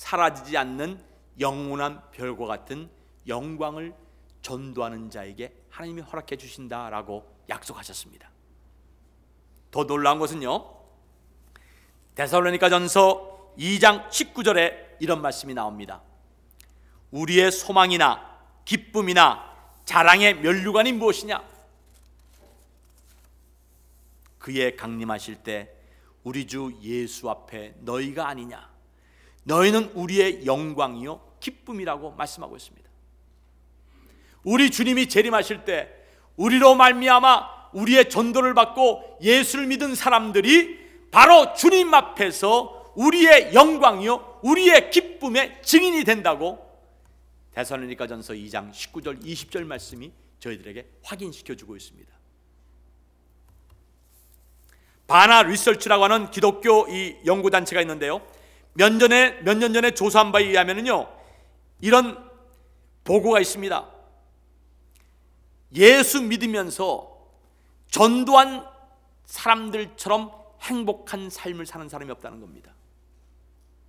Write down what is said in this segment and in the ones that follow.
사라지지 않는 영원한 별과 같은 영광을 전도하는 자에게 하나님이 허락해 주신다라고 약속하셨습니다. 더 놀라운 것은요. 데살로니가전서 2장 19절에 이런 말씀이 나옵니다. 우리의 소망이나 기쁨이나 자랑의 면류관이 무엇이냐? 그의 강림하실 때 우리 주 예수 앞에 너희가 아니냐? 너희는 우리의 영광이요 기쁨이라고 말씀하고 있습니다. 우리 주님이 재림하실 때 우리로 말미암아 우리의 전도를 받고 예수를 믿은 사람들이 바로 주님 앞에서 우리의 영광이요 우리의 기쁨의 증인이 된다고 대살로니가전서 2장 19절 20절 말씀이 저희들에게 확인시켜 주고 있습니다. 바나 리서치라고 하는 기독교 이 연구 단체가 있는데요. 몇 전에 몇년 전에 조사한 바에 의하면요 이런 보고가 있습니다. 예수 믿으면서 전도한 사람들처럼 행복한 삶을 사는 사람이 없다는 겁니다.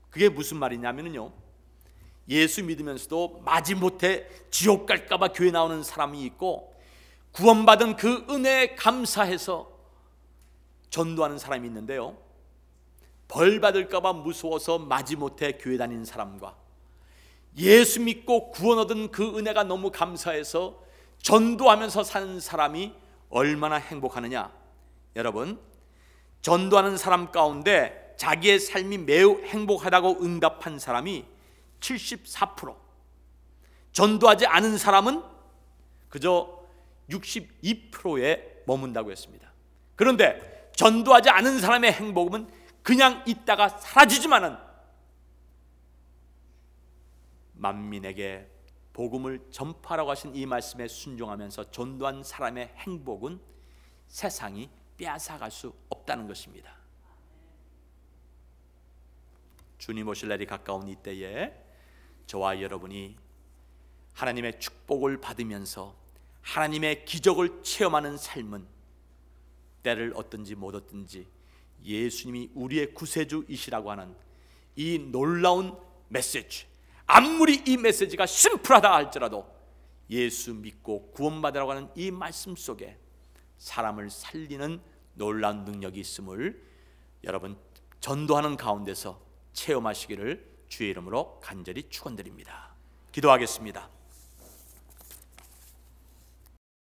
그게 무슨 말이냐면요. 예수 믿으면서도 마지못해 지옥 갈까봐 교회 나오는 사람이 있고 구원받은 그 은혜에 감사해서 전도하는 사람이 있는데요. 벌 받을까봐 무서워서 마지못해 교회 다닌 사람과 예수 믿고 구원 얻은 그 은혜가 너무 감사해서 전도하면서 사는 사람이 얼마나 행복하느냐. 여러분, 전도하는 사람 가운데 자기의 삶이 매우 행복하다고 응답한 사람이 74%. 전도하지 않은 사람은 그저 62%에 머문다고 했습니다. 그런데 전도하지 않은 사람의 행복은 그냥 있다가 사라지지만은 만민에게 복음을 전파라고 하신 이 말씀에 순종하면서 전도한 사람의 행복은 세상이 빼앗아갈 수 없다는 것입니다. 주님 오실 날이 가까운 이때에 저와 여러분이 하나님의 축복을 받으면서 하나님의 기적을 체험하는 삶은 때를 얻든지 못 얻든지 예수님이 우리의 구세주이시라고 하는 이 놀라운 메시지 아무리 이 메시지가 심플하다 할지라도 예수 믿고 구원받으라고 하는 이 말씀 속에 사람을 살리는 놀라운 능력이 있음을 여러분 전도하는 가운데서 체험하시기를 주의 이름으로 간절히 축원드립니다. 기도하겠습니다.